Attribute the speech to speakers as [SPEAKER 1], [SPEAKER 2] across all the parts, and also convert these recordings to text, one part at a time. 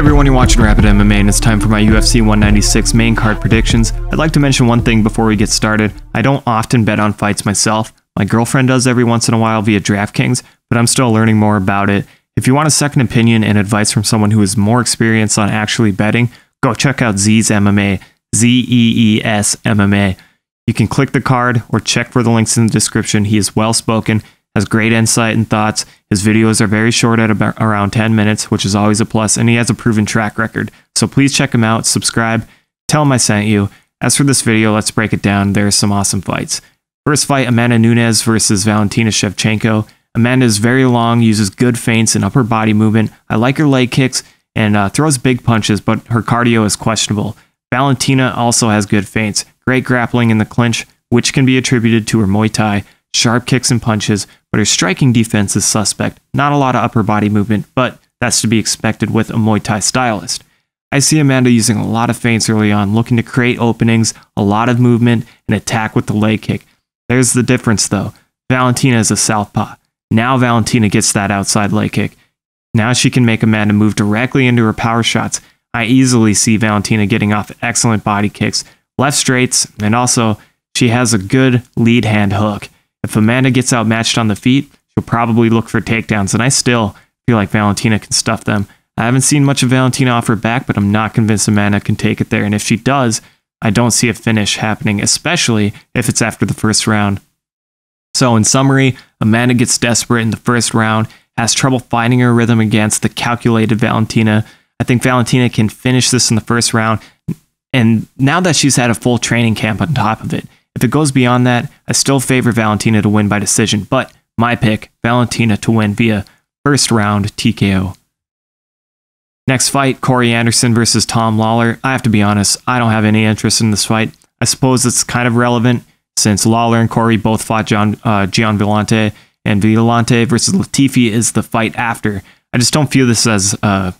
[SPEAKER 1] everyone, you're watching Rapid MMA and it's time for my UFC 196 main card predictions. I'd like to mention one thing before we get started. I don't often bet on fights myself. My girlfriend does every once in a while via DraftKings, but I'm still learning more about it. If you want a second opinion and advice from someone who is more experienced on actually betting, go check out Z's MMA, Z E E S MMA. You can click the card or check for the links in the description. He is well spoken has great insight and thoughts. His videos are very short at about around 10 minutes, which is always a plus, and he has a proven track record. So please check him out, subscribe, tell him I sent you. As for this video, let's break it down. There are some awesome fights. First fight, Amanda Nunes versus Valentina Shevchenko. Amanda is very long, uses good feints and upper body movement. I like her leg kicks and uh, throws big punches, but her cardio is questionable. Valentina also has good feints, great grappling in the clinch, which can be attributed to her Muay Thai sharp kicks and punches, but her striking defense is suspect. Not a lot of upper body movement, but that's to be expected with a Muay Thai stylist. I see Amanda using a lot of feints early on, looking to create openings, a lot of movement, and attack with the leg kick. There's the difference, though. Valentina is a southpaw. Now Valentina gets that outside leg kick. Now she can make Amanda move directly into her power shots. I easily see Valentina getting off excellent body kicks, left straights, and also she has a good lead hand hook. If Amanda gets outmatched on the feet, she'll probably look for takedowns, and I still feel like Valentina can stuff them. I haven't seen much of Valentina off her back, but I'm not convinced Amanda can take it there, and if she does, I don't see a finish happening, especially if it's after the first round. So, in summary, Amanda gets desperate in the first round, has trouble finding her rhythm against the calculated Valentina. I think Valentina can finish this in the first round. And now that she's had a full training camp on top of it, if it goes beyond that, I still favor Valentina to win by decision, but my pick, Valentina to win via first round TKO. Next fight, Corey Anderson versus Tom Lawler. I have to be honest, I don't have any interest in this fight. I suppose it's kind of relevant since Lawler and Corey both fought John, uh, Gian Villante, and Villante versus Latifi is the fight after. I just don't feel this as a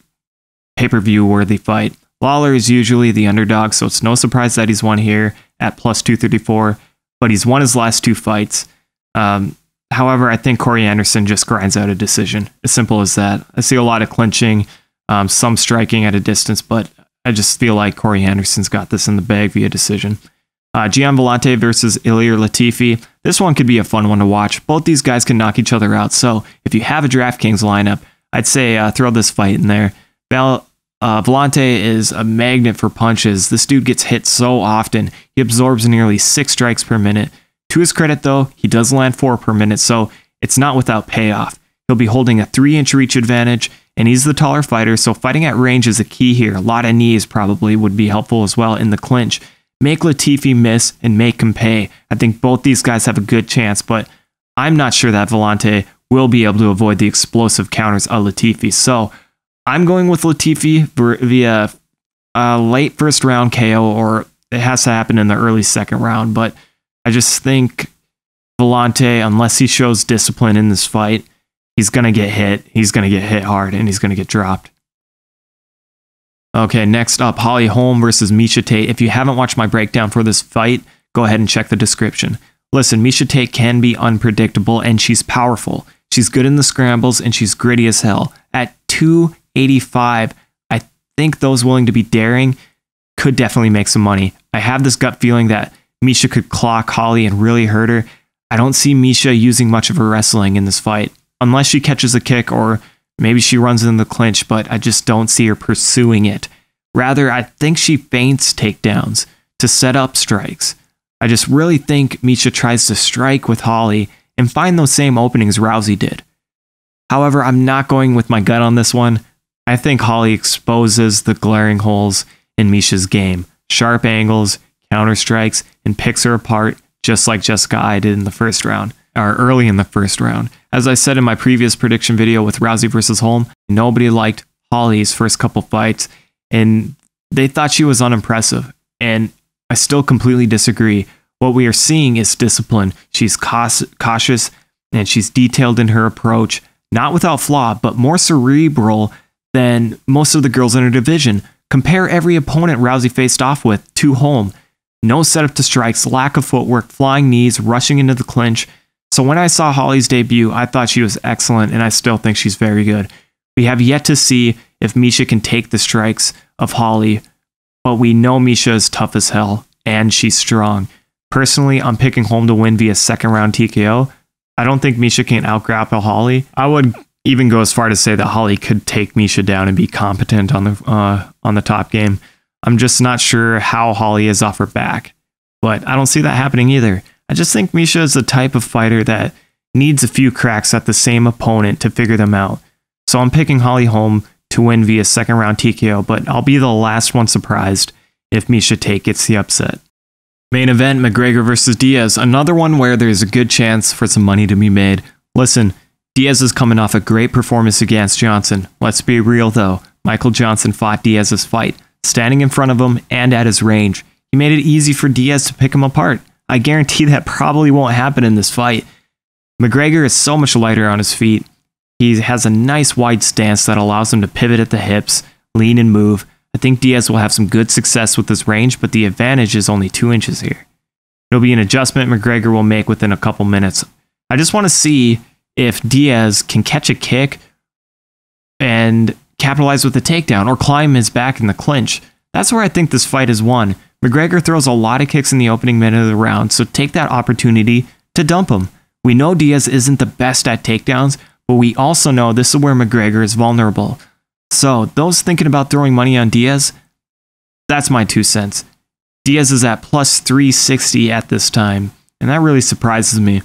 [SPEAKER 1] pay per view worthy fight. Lawler is usually the underdog, so it's no surprise that he's won here at plus 234, but he's won his last two fights. Um, however, I think Corey Anderson just grinds out a decision. As simple as that. I see a lot of clinching, um, some striking at a distance, but I just feel like Corey Anderson's got this in the bag via decision. Uh, Gian Vellante versus Ilir Latifi. This one could be a fun one to watch. Both these guys can knock each other out. So if you have a DraftKings lineup, I'd say uh, throw this fight in there. Val- uh, Vellante is a magnet for punches. This dude gets hit so often. He absorbs nearly six strikes per minute. To his credit, though, he does land four per minute, so it's not without payoff. He'll be holding a three inch reach advantage, and he's the taller fighter, so fighting at range is a key here. A lot of knees probably would be helpful as well in the clinch. Make Latifi miss and make him pay. I think both these guys have a good chance, but I'm not sure that Vellante will be able to avoid the explosive counters of Latifi. So, I'm going with Latifi via a uh, late first round KO, or it has to happen in the early second round. But I just think Vellante, unless he shows discipline in this fight, he's going to get hit. He's going to get hit hard and he's going to get dropped. Okay, next up Holly Holm versus Misha Tate. If you haven't watched my breakdown for this fight, go ahead and check the description. Listen, Misha Tate can be unpredictable and she's powerful. She's good in the scrambles and she's gritty as hell. At 2 85. I think those willing to be daring could definitely make some money. I have this gut feeling that Misha could clock Holly and really hurt her. I don't see Misha using much of her wrestling in this fight, unless she catches a kick or maybe she runs in the clinch, but I just don't see her pursuing it. Rather, I think she feints takedowns to set up strikes. I just really think Misha tries to strike with Holly and find those same openings Rousey did. However, I'm not going with my gut on this one. I think Holly exposes the glaring holes in Misha's game. Sharp angles, counter strikes, and picks her apart just like Jessica I did in the first round, or early in the first round. As I said in my previous prediction video with Rousey versus Holm, nobody liked Holly's first couple fights, and they thought she was unimpressive. And I still completely disagree. What we are seeing is discipline. She's cautious and she's detailed in her approach, not without flaw, but more cerebral than most of the girls in her division. Compare every opponent Rousey faced off with to Holm. No setup to strikes, lack of footwork, flying knees, rushing into the clinch. So when I saw Holly's debut, I thought she was excellent, and I still think she's very good. We have yet to see if Misha can take the strikes of Holly, but we know Misha is tough as hell and she's strong. Personally, I'm picking Holm to win via second round TKO. I don't think Misha can outgrapple Holly. I would even go as far to say that Holly could take Misha down and be competent on the uh, on the top game. I'm just not sure how Holly is off her back, but I don't see that happening either. I just think Misha is the type of fighter that needs a few cracks at the same opponent to figure them out. So I'm picking Holly home to win via second round TKO, but I'll be the last one surprised if Misha Tate gets the upset. Main event McGregor versus Diaz, another one where there's a good chance for some money to be made. Listen, Diaz is coming off a great performance against Johnson. Let's be real though, Michael Johnson fought Diaz's fight, standing in front of him and at his range. He made it easy for Diaz to pick him apart. I guarantee that probably won't happen in this fight. McGregor is so much lighter on his feet. He has a nice wide stance that allows him to pivot at the hips, lean and move. I think Diaz will have some good success with his range, but the advantage is only two inches here. It'll be an adjustment McGregor will make within a couple minutes. I just want to see if Diaz can catch a kick and capitalize with a takedown or climb his back in the clinch. That's where I think this fight is won. McGregor throws a lot of kicks in the opening minute of the round, so take that opportunity to dump him. We know Diaz isn't the best at takedowns, but we also know this is where McGregor is vulnerable. So, those thinking about throwing money on Diaz, that's my two cents. Diaz is at plus 360 at this time, and that really surprises me.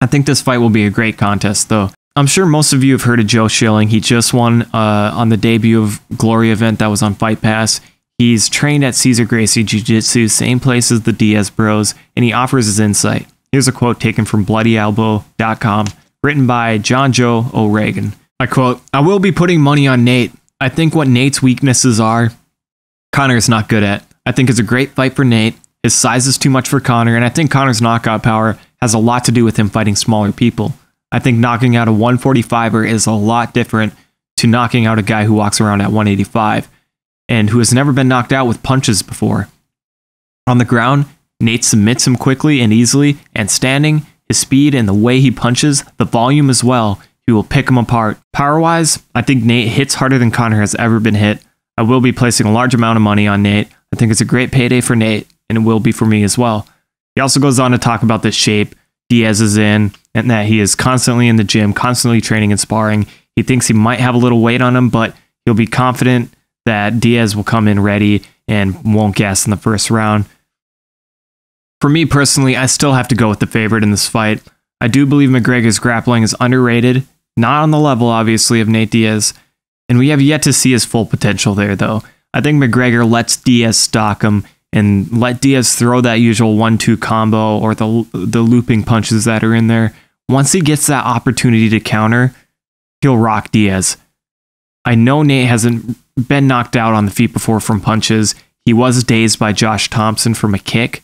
[SPEAKER 1] I think this fight will be a great contest, though. I'm sure most of you have heard of Joe Schilling. He just won uh, on the debut of Glory event that was on Fight Pass. He's trained at Caesar Gracie Jiu Jitsu, same place as the Diaz Bros, and he offers his insight. Here's a quote taken from BloodyElbow.com, written by John Joe O'Regan. I quote, I will be putting money on Nate. I think what Nate's weaknesses are, Connor is not good at. I think it's a great fight for Nate. His size is too much for Connor, and I think Connor's knockout power has a lot to do with him fighting smaller people. I think knocking out a 145er is a lot different to knocking out a guy who walks around at 185 and who has never been knocked out with punches before. On the ground, Nate submits him quickly and easily, and standing, his speed and the way he punches, the volume as well, he will pick him apart. Power wise, I think Nate hits harder than Connor has ever been hit. I will be placing a large amount of money on Nate. I think it's a great payday for Nate, and it will be for me as well. He also goes on to talk about the shape Diaz is in and that he is constantly in the gym, constantly training and sparring. He thinks he might have a little weight on him, but he'll be confident that Diaz will come in ready and won't gas in the first round. For me personally, I still have to go with the favorite in this fight. I do believe McGregor's grappling is underrated, not on the level, obviously, of Nate Diaz, and we have yet to see his full potential there, though. I think McGregor lets Diaz stalk him and let Diaz throw that usual one-two combo or the the looping punches that are in there. Once he gets that opportunity to counter, he'll rock Diaz. I know Nate hasn't been knocked out on the feet before from punches. He was dazed by Josh Thompson from a kick.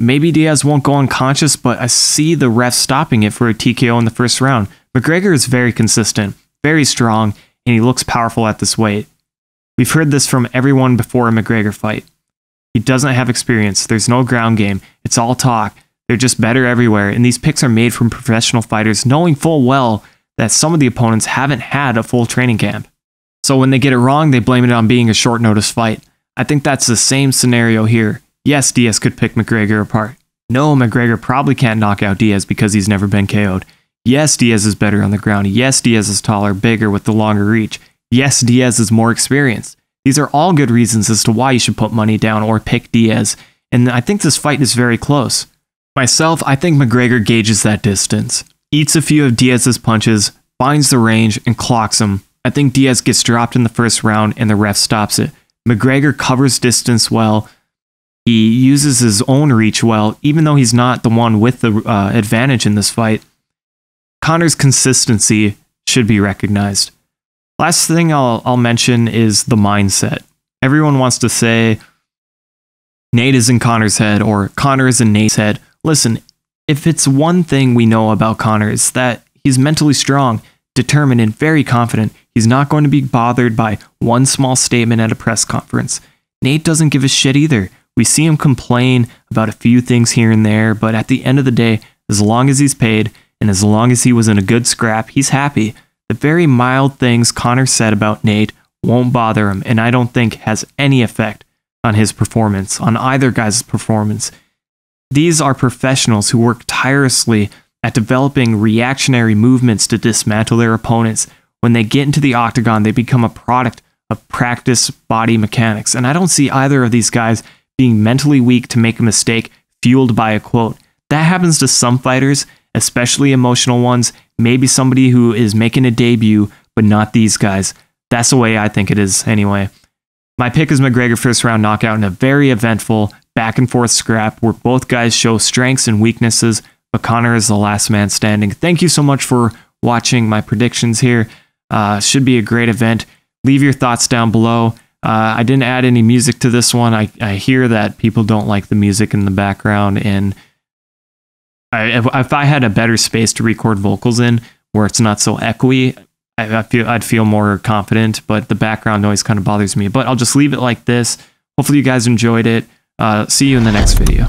[SPEAKER 1] Maybe Diaz won't go unconscious, but I see the ref stopping it for a TKO in the first round. McGregor is very consistent, very strong, and he looks powerful at this weight. We've heard this from everyone before a McGregor fight. He doesn't have experience. There's no ground game. It's all talk. They're just better everywhere. And these picks are made from professional fighters, knowing full well that some of the opponents haven't had a full training camp. So when they get it wrong, they blame it on being a short notice fight. I think that's the same scenario here. Yes, Diaz could pick McGregor apart. No, McGregor probably can't knock out Diaz because he's never been KO'd. Yes, Diaz is better on the ground. Yes, Diaz is taller, bigger, with the longer reach. Yes, Diaz is more experienced. These are all good reasons as to why you should put money down or pick Diaz. And I think this fight is very close. Myself, I think McGregor gauges that distance, eats a few of Diaz's punches, finds the range, and clocks him. I think Diaz gets dropped in the first round and the ref stops it. McGregor covers distance well. He uses his own reach well, even though he's not the one with the uh, advantage in this fight. Connor's consistency should be recognized. Last thing I'll, I'll mention is the mindset. Everyone wants to say Nate is in Connor's head or Connor is in Nate's head. Listen, if it's one thing we know about Connor, it's that he's mentally strong, determined, and very confident. He's not going to be bothered by one small statement at a press conference. Nate doesn't give a shit either. We see him complain about a few things here and there, but at the end of the day, as long as he's paid and as long as he was in a good scrap, he's happy. The very mild things Connor said about Nate won't bother him, and I don't think has any effect on his performance, on either guy's performance. These are professionals who work tirelessly at developing reactionary movements to dismantle their opponents. When they get into the octagon, they become a product of practice body mechanics. And I don't see either of these guys being mentally weak to make a mistake fueled by a quote. That happens to some fighters, especially emotional ones. Maybe somebody who is making a debut, but not these guys. That's the way I think it is, anyway. My pick is McGregor first round knockout in a very eventful back and forth scrap where both guys show strengths and weaknesses, but Connor is the last man standing. Thank you so much for watching my predictions here. Uh, should be a great event. Leave your thoughts down below. Uh, I didn't add any music to this one. I, I hear that people don't like the music in the background and I, if I had a better space to record vocals in, where it's not so echoey, I, I feel I'd feel more confident. But the background noise kind of bothers me. But I'll just leave it like this. Hopefully, you guys enjoyed it. Uh, see you in the next video.